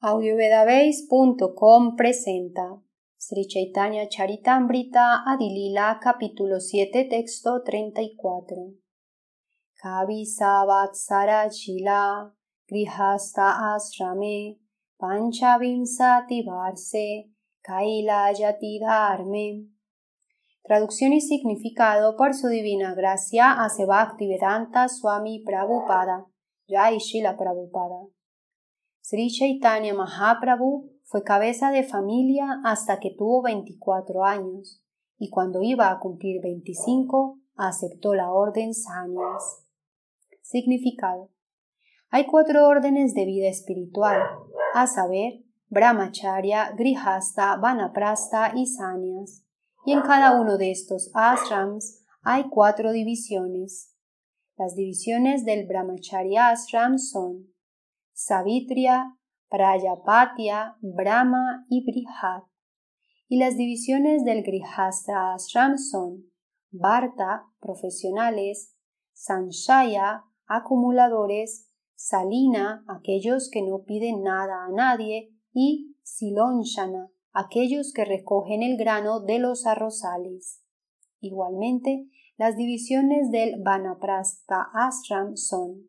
Audiovedabase.com presenta Sri Chaitanya Charitamrita Adilila capítulo 7 texto 34 Sabat Chila Grihasta Asrame Panchavimsati Varse Kaila Dharme Traducción y significado por su divina gracia a Vedanta Swami Prabhupada Jai Shila Prabhupada Sri Chaitanya Mahaprabhu fue cabeza de familia hasta que tuvo 24 años y cuando iba a cumplir 25 aceptó la orden Sanyas. Significado. Hay cuatro órdenes de vida espiritual, a saber, Brahmacharya, Grihasta, Vanaprasta y Sanyas. Y en cada uno de estos ashrams hay cuatro divisiones. Las divisiones del Brahmacharya Ashram son Savitria, Prayapatya, Brahma y Brihat. Y las divisiones del Grihastha Ashram son Barta, profesionales, Sanshaya, acumuladores, Salina, aquellos que no piden nada a nadie, y Silonshana, aquellos que recogen el grano de los arrozales. Igualmente, las divisiones del Vanaprastha Ashram son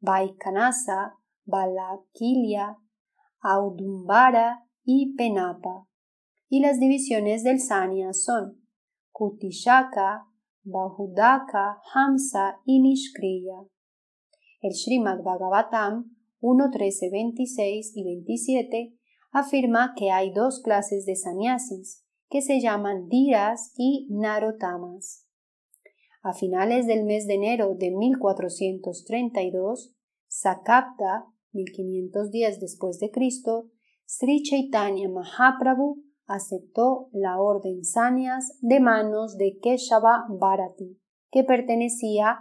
Vaikanasa, Balakilia, Audumbara y Penapa. Y las divisiones del Sania son Kutishaka, Bahudaka, Hamsa y Nishkriya. El Srimad Bhagavatam 1.13.26 y 27 afirma que hay dos clases de sanyasis que se llaman Diras y Narotamas. A finales del mes de enero de 1432, Sakapta, 1510 después de Cristo, Sri Chaitanya Mahaprabhu aceptó la orden sanias de manos de Keshava Bharati, que pertenecía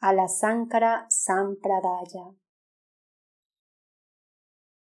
a la Sankara Sampradaya.